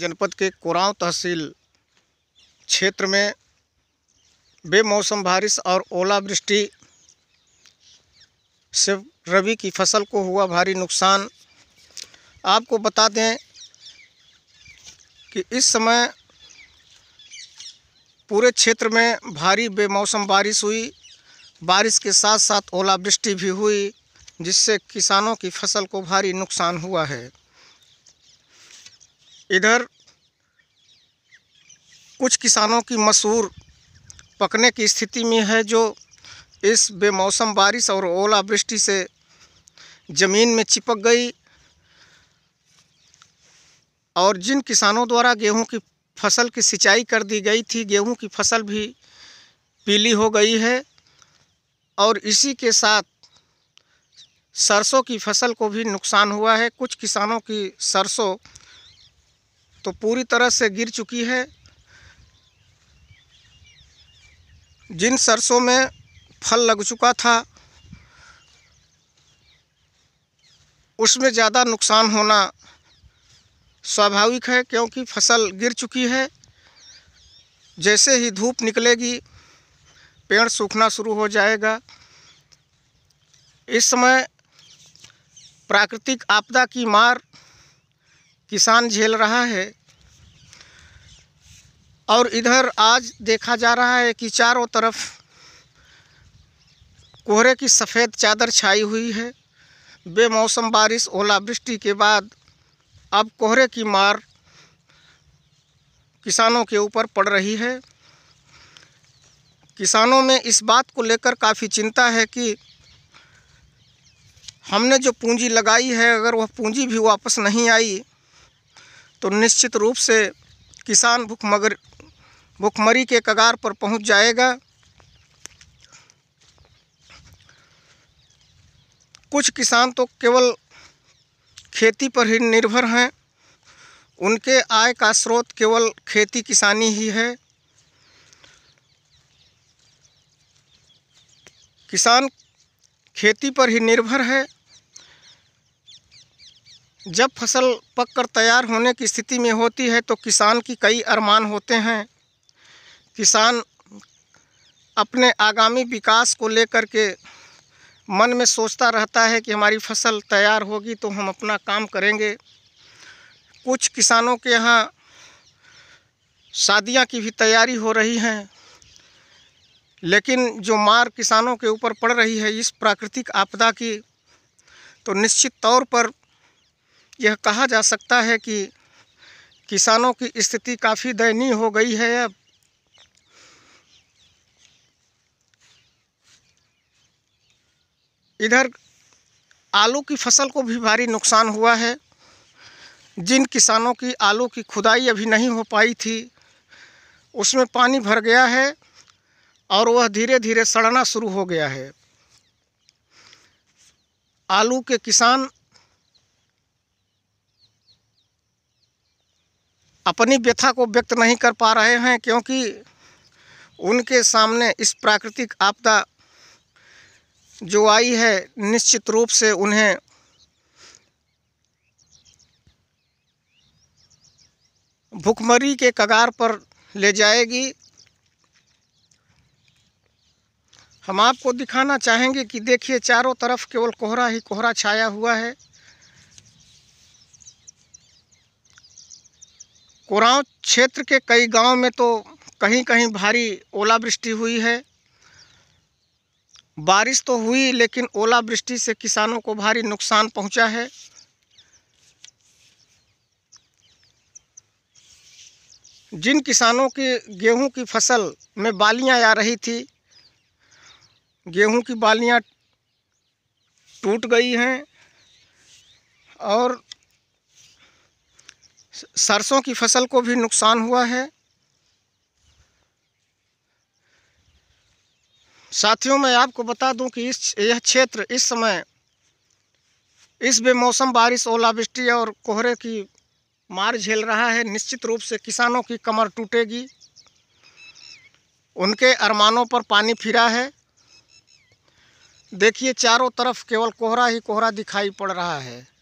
जनपद के कोरांव तहसील क्षेत्र में बेमौसम बारिश और ओलावृष्टि से रबी की फसल को हुआ भारी नुकसान आपको बता दें कि इस समय पूरे क्षेत्र में भारी बेमौसम बारिश हुई बारिश के साथ साथ ओलावृष्टि भी हुई जिससे किसानों की फसल को भारी नुकसान हुआ है इधर कुछ किसानों की मसूर पकने की स्थिति में है जो इस बेमौसम बारिश और ओलावृष्टि से ज़मीन में चिपक गई और जिन किसानों द्वारा गेहूं की फसल की सिंचाई कर दी गई थी गेहूं की फसल भी पीली हो गई है और इसी के साथ सरसों की फसल को भी नुकसान हुआ है कुछ किसानों की सरसों तो पूरी तरह से गिर चुकी है जिन सरसों में फल लग चुका था उसमें ज़्यादा नुकसान होना स्वाभाविक है क्योंकि फसल गिर चुकी है जैसे ही धूप निकलेगी पेड़ सूखना शुरू हो जाएगा इस समय प्राकृतिक आपदा की मार किसान झेल रहा है और इधर आज देखा जा रहा है कि चारों तरफ कोहरे की सफ़ेद चादर छाई हुई है बेमौसम बारिश ओलावृष्टि के बाद अब कोहरे की मार किसानों के ऊपर पड़ रही है किसानों में इस बात को लेकर काफ़ी चिंता है कि हमने जो पूंजी लगाई है अगर वह पूंजी भी वापस नहीं आई तो निश्चित रूप से किसान भूखमगर भूखमरी के कगार पर पहुंच जाएगा कुछ किसान तो केवल खेती पर ही निर्भर हैं उनके आय का स्रोत केवल खेती किसानी ही है किसान खेती पर ही निर्भर है जब फसल पककर तैयार होने की स्थिति में होती है तो किसान की कई अरमान होते हैं किसान अपने आगामी विकास को लेकर के मन में सोचता रहता है कि हमारी फसल तैयार होगी तो हम अपना काम करेंगे कुछ किसानों के यहाँ शादियाँ की भी तैयारी हो रही हैं लेकिन जो मार किसानों के ऊपर पड़ रही है इस प्राकृतिक आपदा की तो निश्चित तौर पर यह कहा जा सकता है कि किसानों की स्थिति काफ़ी दयनीय हो गई है अब इधर आलू की फसल को भी भारी नुकसान हुआ है जिन किसानों की आलू की खुदाई अभी नहीं हो पाई थी उसमें पानी भर गया है और वह धीरे धीरे सड़ना शुरू हो गया है आलू के किसान अपनी व्यथा को व्यक्त नहीं कर पा रहे हैं क्योंकि उनके सामने इस प्राकृतिक आपदा जो आई है निश्चित रूप से उन्हें भुखमरी के कगार पर ले जाएगी हम आपको दिखाना चाहेंगे कि देखिए चारों तरफ केवल कोहरा ही कोहरा छाया हुआ है कोराव क्षेत्र के कई गांव में तो कहीं कहीं भारी ओलावृष्टि हुई है बारिश तो हुई लेकिन ओलावृष्टि से किसानों को भारी नुकसान पहुंचा है जिन किसानों की गेहूं की फसल में बालियां आ रही थी गेहूं की बालियां टूट गई हैं और सरसों की फसल को भी नुकसान हुआ है साथियों मैं आपको बता दूं कि इस यह क्षेत्र इस समय इस बेमौसम बारिश ओलावृष्टि और कोहरे की मार झेल रहा है निश्चित रूप से किसानों की कमर टूटेगी उनके अरमानों पर पानी फिरा है देखिए चारों तरफ केवल कोहरा ही कोहरा दिखाई पड़ रहा है